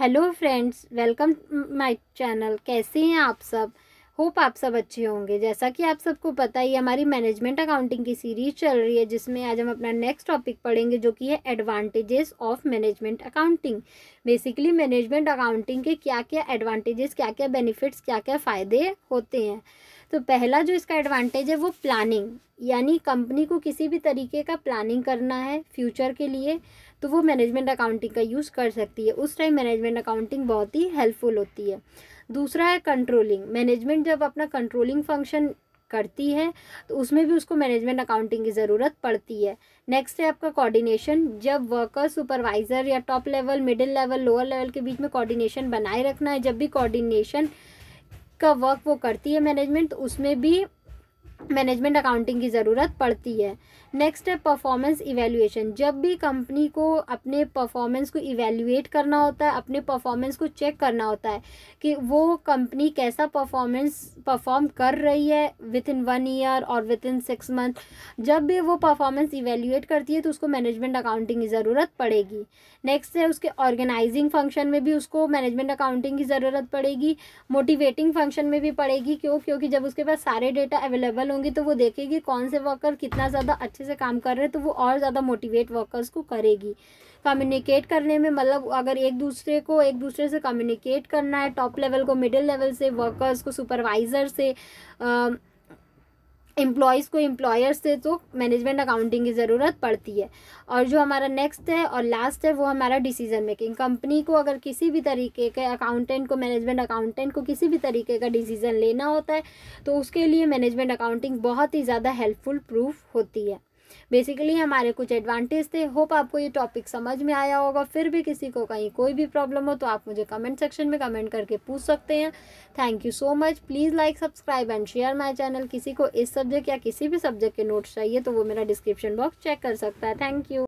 hello friends welcome my channel कैसे हैं आप सब होप आप सब अच्छे होंगे जैसा कि आप सबको पता ही हमारी मैनेजमेंट अकाउंटिंग की सीरीज चल रही है जिसमें आज हम अपना नेक्स्ट टॉपिक पढ़ेंगे जो कि है advantages of management accounting basically management accounting के क्या क्या एडवांटेजेस क्या क्या बेनिफिट्स क्या क्या फ़ायदे होते हैं तो पहला जो इसका एडवांटेज है वो प्लानिंग यानी कंपनी को किसी भी तरीके का प्लानिंग करना है फ्यूचर के लिए तो वो मैनेजमेंट अकाउंटिंग का यूज़ कर सकती है उस टाइम मैनेजमेंट अकाउंटिंग बहुत ही हेल्पफुल होती है दूसरा है कंट्रोलिंग मैनेजमेंट जब अपना कंट्रोलिंग फंक्शन करती है तो उसमें भी उसको मैनेजमेंट अकाउंटिंग की ज़रूरत पड़ती है नेक्स्ट है आपका कोऑर्डिनेशन जब वर्कर सुपरवाइज़र या top level middle level lower level के बीच में कोऑर्डिनेशन बनाए रखना है जब भी कोऑर्डिनेशन का वर्क वो करती है मैनेजमेंट तो उसमें भी मैनेजमेंट अकाउंटिंग की ज़रूरत पड़ती है नेक्स्ट है परफॉर्मेंस इवेल्यूएशन जब भी कंपनी को अपने परफॉर्मेंस को इवेल्यूएट करना होता है अपने परफॉर्मेंस को चेक करना होता है कि वो कंपनी कैसा परफॉर्मेंस परफॉर्म कर रही है विद इन वन ईयर और विद इन सिक्स मंथ जब भी वो परफॉर्मेंस इवेल्यूएट करती है तो उसको मैनेजमेंट अकाउंटिंग की ज़रूरत पड़ेगी नेक्स्ट है उसके ऑर्गेनाइजिंग फंक्शन में भी उसको मैनेजमेंट अकाउंटिंग की ज़रूरत पड़ेगी मोटिवेटिंग फंक्शन में भी पड़ेगी क्यों क्योंकि जब उसके पास सारे डेटा अवेलेबल होंगी तो वो देखेगी कौन से वर्कर कितना ज़्यादा अच्छे से काम कर रहे हैं तो वो और ज़्यादा मोटिवेट वर्कर्स को करेगी कम्युनिकेट करने में मतलब अगर एक दूसरे को एक दूसरे से कम्युनिकेट करना है टॉप लेवल को मिडिल लेवल से वर्कर्स को सुपरवाइज़र से आ, एम्प्लॉयज़ को एम्प्लॉयर से तो मैनेजमेंट अकाउंटिंग की ज़रूरत पड़ती है और जो हमारा नेक्स्ट है और लास्ट है वो हमारा डिसीजन मेकिंग कंपनी को अगर किसी भी तरीके के अकाउंटेंट को मैनेजमेंट अकाउंटेंट को किसी भी तरीके का डिसीज़न लेना होता है तो उसके लिए मैनेजमेंट अकाउंटिंग बहुत ही ज़्यादा हेल्पफुल प्रूफ होती है बेसिकली हमारे कुछ एडवांटेज थे होप आपको ये टॉपिक समझ में आया होगा फिर भी किसी को कहीं कोई भी प्रॉब्लम हो तो आप मुझे कमेंट सेक्शन में कमेंट करके पूछ सकते हैं thank you so much please like subscribe and share my channel किसी को इस सब्जेक्ट या किसी भी सब्जेक्ट के नोट्स चाहिए तो वो मेरा डिस्क्रिप्शन बॉक्स चेक कर सकता है थैंक यू